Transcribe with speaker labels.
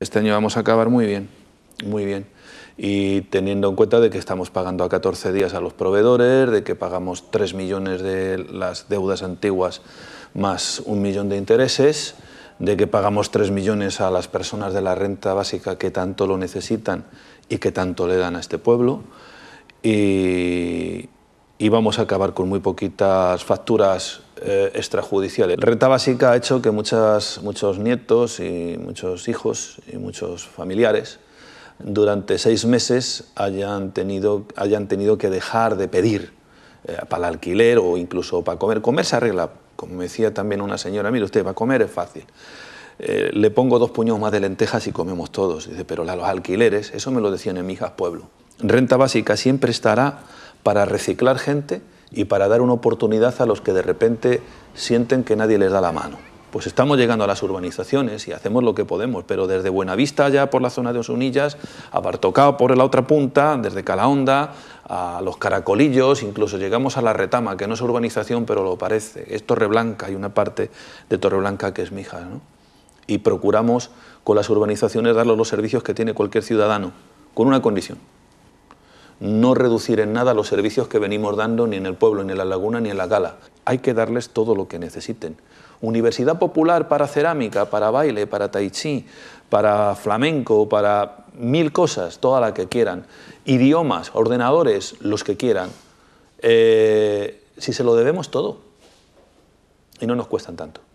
Speaker 1: Este año vamos a acabar muy bien, muy bien. Y teniendo en cuenta de que estamos pagando a 14 días a los proveedores, de que pagamos 3 millones de las deudas antiguas más un millón de intereses, de que pagamos 3 millones a las personas de la renta básica que tanto lo necesitan y que tanto le dan a este pueblo. Y, y vamos a acabar con muy poquitas facturas eh, extrajudiciales. Renta básica ha hecho que muchas, muchos nietos y muchos hijos y muchos familiares durante seis meses hayan tenido, hayan tenido que dejar de pedir eh, para el alquiler o incluso para comer. Comer se arregla, como me decía también una señora, mire usted, para comer es fácil. Eh, le pongo dos puños más de lentejas y comemos todos. Dice, pero los alquileres, eso me lo decían en Mijas Pueblo. Renta básica siempre estará para reciclar gente y para dar una oportunidad a los que de repente sienten que nadie les da la mano. Pues estamos llegando a las urbanizaciones y hacemos lo que podemos, pero desde Buenavista allá por la zona de Osunillas, a Bartocao por la otra punta, desde Calahonda, a Los Caracolillos, incluso llegamos a La Retama, que no es urbanización, pero lo parece. Es Torreblanca, y una parte de Torreblanca que es mija, ¿no? Y procuramos con las urbanizaciones darles los servicios que tiene cualquier ciudadano, con una condición, no reducir en nada los servicios que venimos dando ni en el pueblo, ni en la laguna, ni en la gala. Hay que darles todo lo que necesiten. Universidad Popular para cerámica, para baile, para tai chi, para flamenco, para mil cosas, toda la que quieran. Idiomas, ordenadores, los que quieran. Eh, si se lo debemos todo. Y no nos cuestan tanto.